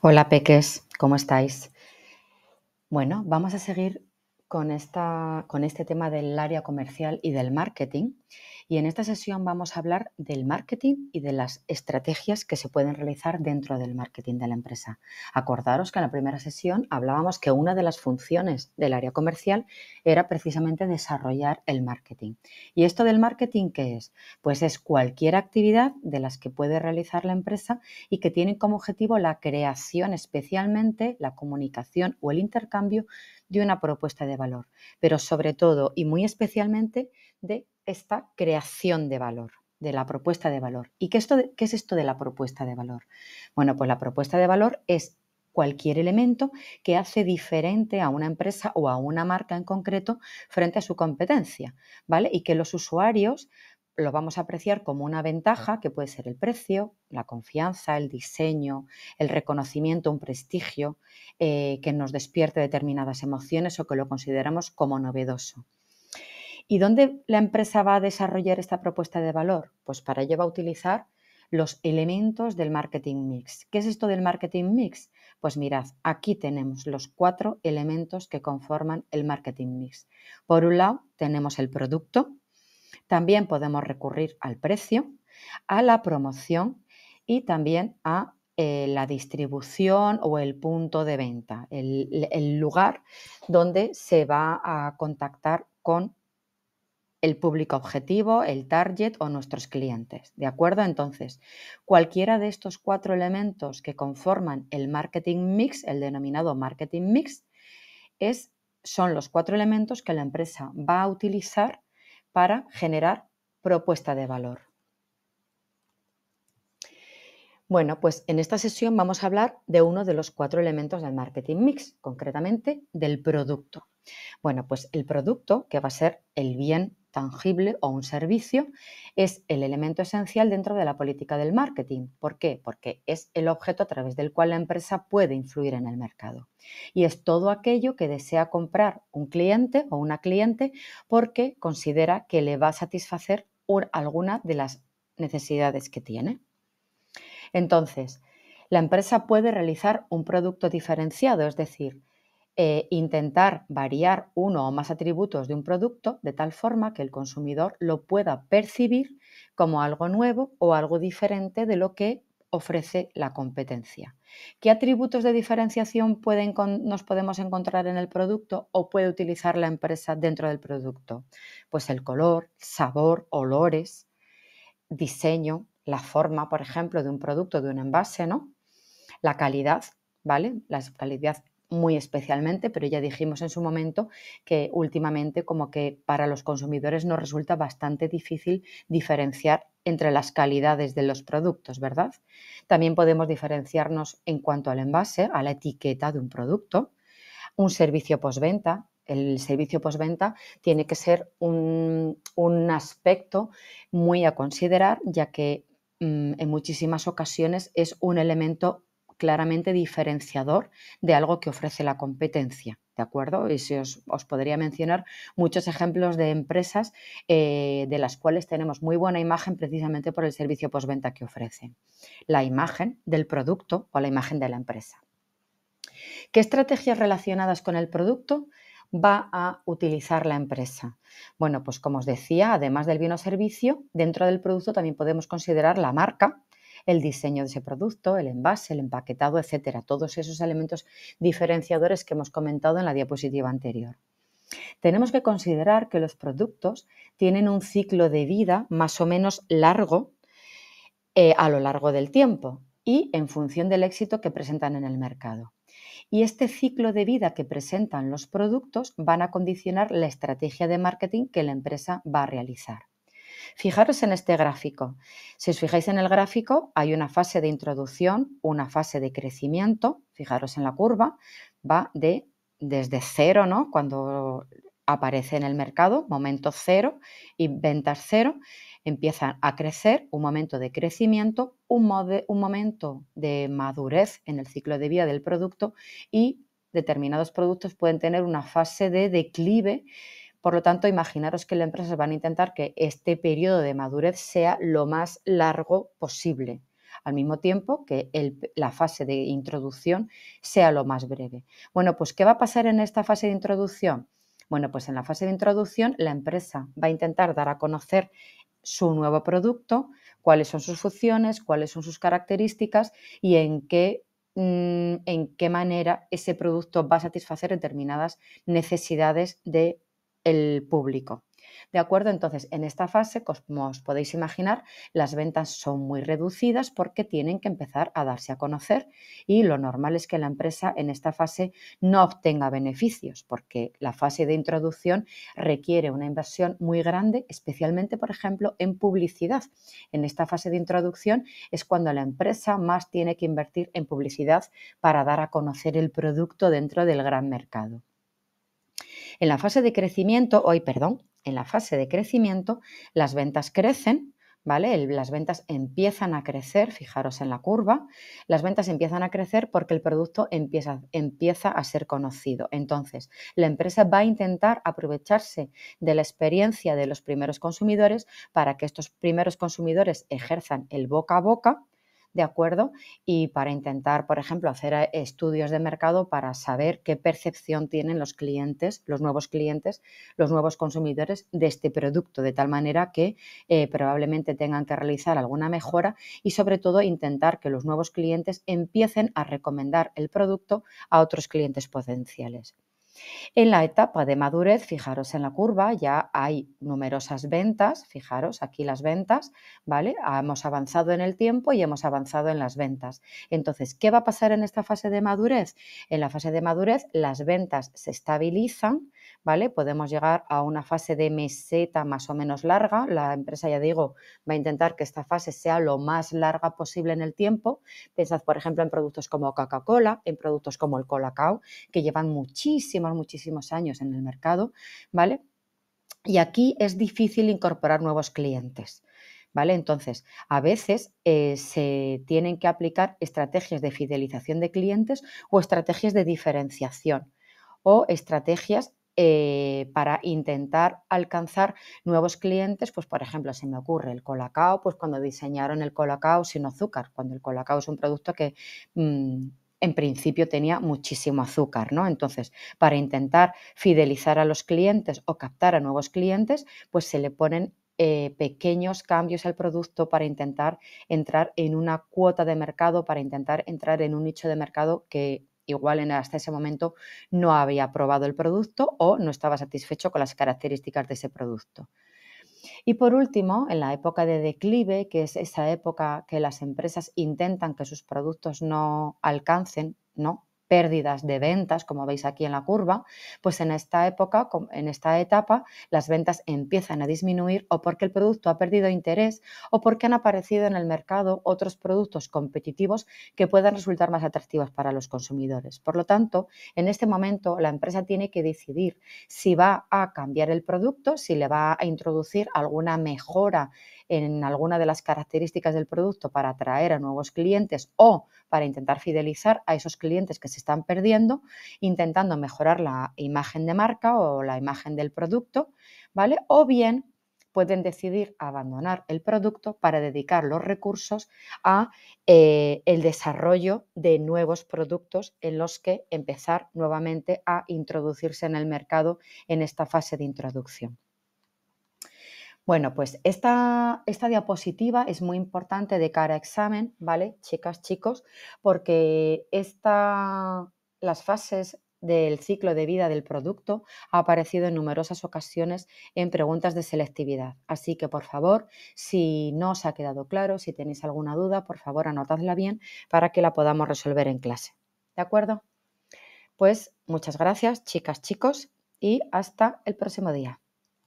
Hola peques, ¿cómo estáis? Bueno, vamos a seguir con, esta, con este tema del área comercial y del marketing. Y en esta sesión vamos a hablar del marketing y de las estrategias que se pueden realizar dentro del marketing de la empresa. Acordaros que en la primera sesión hablábamos que una de las funciones del área comercial era precisamente desarrollar el marketing. ¿Y esto del marketing qué es? Pues es cualquier actividad de las que puede realizar la empresa y que tiene como objetivo la creación, especialmente la comunicación o el intercambio de una propuesta de valor, pero sobre todo y muy especialmente de esta creación de valor de la propuesta de valor. ¿Y qué, esto qué es esto de la propuesta de valor? Bueno, pues la propuesta de valor es cualquier elemento que hace diferente a una empresa o a una marca en concreto frente a su competencia, ¿vale? Y que los usuarios lo vamos a apreciar como una ventaja que puede ser el precio, la confianza, el diseño, el reconocimiento, un prestigio eh, que nos despierte determinadas emociones o que lo consideramos como novedoso. ¿Y dónde la empresa va a desarrollar esta propuesta de valor? Pues para ello va a utilizar los elementos del marketing mix. ¿Qué es esto del marketing mix? Pues mirad, aquí tenemos los cuatro elementos que conforman el marketing mix. Por un lado, tenemos el producto, también podemos recurrir al precio, a la promoción y también a eh, la distribución o el punto de venta, el, lugar donde se va a contactar con el público objetivo, el target o nuestros clientes. ¿De acuerdo? Entonces, cualquiera de estos cuatro elementos que conforman el marketing mix, el denominado marketing mix, es, son los cuatro elementos que la empresa va a utilizar para generar propuesta de valor. Bueno, pues en esta sesión vamos a hablar de uno de los cuatro elementos del marketing mix, concretamente del producto. Bueno, pues el producto, que va a ser el bien tangible o un servicio es el elemento esencial dentro de la política del marketing. ¿Por qué? Porque es el objeto a través del cual la empresa puede influir en el mercado. Y es todo aquello que desea comprar un cliente o una cliente porque considera que le va a satisfacer alguna de las necesidades que tiene. Entonces, la empresa puede realizar un producto diferenciado, es decir, eh, intentar variar uno o más atributos de un producto de tal forma que el consumidor lo pueda percibir como algo nuevo o algo diferente de lo que ofrece la competencia. ¿Qué atributos de diferenciación nos podemos encontrar en el producto o puede utilizar la empresa dentro del producto? Pues el color, sabor, olores, diseño, la forma, por ejemplo, de un producto, de un envase, ¿no? La calidad, ¿vale? La calidad muy especialmente, pero ya dijimos en su momento que últimamente como que para los consumidores nos resulta bastante difícil diferenciar entre las calidades de los productos, ¿verdad? También podemos diferenciarnos en cuanto al envase, a la etiqueta de un producto, un servicio postventa. El servicio postventa tiene que ser un, un aspecto muy a considerar, ya que mm, en muchísimas ocasiones es un elemento claramente diferenciador de algo que ofrece la competencia. ¿De acuerdo? Y si os, podría mencionar muchos ejemplos de empresas eh, de las cuales tenemos muy buena imagen precisamente por el servicio postventa que ofrecen. La imagen del producto o la imagen de la empresa. ¿Qué estrategias relacionadas con el producto va a utilizar la empresa? Bueno, pues como os decía, además del bien o servicio, dentro del producto también podemos considerar la marca, el diseño de ese producto, el envase, el empaquetado, etcétera. Todos esos elementos diferenciadores que hemos comentado en la diapositiva anterior. Tenemos que considerar que los productos tienen un ciclo de vida más o menos largo eh, a lo largo del tiempo y en función del éxito que presentan en el mercado. Y este ciclo de vida que presentan los productos van a condicionar la estrategia de marketing que la empresa va a realizar. Fijaros en este gráfico. Si os fijáis en el gráfico, hay una fase de introducción, una fase de crecimiento, fijaros en la curva, va de desde cero, ¿no? Cuando aparece en el mercado, momento cero y ventas cero, empiezan a crecer, un momento de crecimiento, un, un, momento de madurez en el ciclo de vida del producto y determinados productos pueden tener una fase de declive por lo tanto, imaginaros que las empresas van a intentar que este periodo de madurez sea lo más largo posible, al mismo tiempo que la fase de introducción sea lo más breve. Bueno, pues ¿qué va a pasar en esta fase de introducción? Bueno, pues en la fase de introducción la empresa va a intentar dar a conocer su nuevo producto, cuáles son sus funciones, cuáles son sus características y en qué, mm, en qué manera ese producto va a satisfacer determinadas necesidades de el público. ¿De acuerdo? Entonces, en esta fase, como os podéis imaginar, las ventas son muy reducidas porque tienen que empezar a darse a conocer y lo normal es que la empresa en esta fase no obtenga beneficios porque la fase de introducción requiere una inversión muy grande, especialmente, por ejemplo, en publicidad. En esta fase de introducción es cuando la empresa más tiene que invertir en publicidad para dar a conocer el producto dentro del gran mercado. En la fase de crecimiento, hoy, perdón, en la fase de crecimiento, las ventas crecen, ¿vale? las ventas empiezan a crecer, fijaros en la curva, las ventas empiezan a crecer porque el producto empieza a ser conocido. Entonces, la empresa va a intentar aprovecharse de la experiencia de los primeros consumidores para que estos primeros consumidores ejerzan el boca a boca ¿de acuerdo? Y para intentar, por ejemplo, hacer eh, estudios de mercado para saber qué percepción tienen los clientes, los nuevos clientes, los nuevos consumidores de este producto, de tal manera que eh, probablemente tengan que realizar alguna mejora y sobre todo intentar que los nuevos clientes empiecen a recomendar el producto a otros clientes potenciales. En la etapa de madurez, fijaros en la curva, ya hay numerosas ventas, fijaros aquí las ventas, ¿vale? Hemos avanzado en el tiempo y hemos avanzado en las ventas. Entonces, ¿qué va a pasar en esta fase de madurez? En la fase de madurez, las ventas se estabilizan, ¿vale? Podemos llegar a una fase de meseta más o menos larga. La empresa, ya digo, va a intentar que esta fase sea lo más larga posible en el tiempo. Pensad, por ejemplo, en productos como Coca-Cola, en productos como el Colacao, que llevan muchísimos, muchísimos años en el mercado, ¿vale? Y aquí es difícil incorporar nuevos clientes. ¿Vale? Entonces, a veces eh, se tienen que aplicar estrategias de fidelización de clientes o estrategias de diferenciación o estrategias eh, para intentar alcanzar nuevos clientes, pues por ejemplo se me ocurre el colacao, pues cuando diseñaron el colacao sin azúcar, cuando el colacao es un producto que mm, en principio tenía muchísimo azúcar, ¿no? Entonces, para intentar fidelizar a los clientes o captar a nuevos clientes, pues se le ponen eh, pequeños cambios al producto para intentar entrar en una cuota de mercado, para intentar entrar en un nicho de mercado que igual en hasta ese momento no había probado el producto o no estaba satisfecho con las características de ese producto. Y por último, en la época de declive, que es esa época que las empresas intentan que sus productos no alcancen, ¿no? pérdidas de ventas, como veis aquí en la curva, pues en esta época, en esta etapa, las ventas empiezan a disminuir o porque el producto ha perdido interés o porque han aparecido en el mercado otros productos competitivos que puedan resultar más atractivos para los consumidores. Por lo tanto, en este momento la empresa tiene que decidir si va a cambiar el producto, si le va a introducir alguna mejora en alguna de las características del producto para atraer a nuevos clientes o para intentar fidelizar a esos clientes que se están perdiendo, intentando mejorar la imagen de marca o la imagen del producto, ¿vale? O bien pueden decidir abandonar el producto para dedicar los recursos a eh, el desarrollo de nuevos productos en los que empezar nuevamente a introducirse en el mercado en esta fase de introducción. Bueno, pues esta, esta, diapositiva es muy importante de cara a examen, ¿vale? Chicas, chicos, porque esta, las fases del ciclo de vida del producto ha aparecido en numerosas ocasiones en preguntas de selectividad. Así que, por favor, si no os ha quedado claro, si tenéis alguna duda, por favor, anotadla bien para que la podamos resolver en clase. ¿De acuerdo? Pues muchas gracias, chicas, chicos, y hasta el próximo día.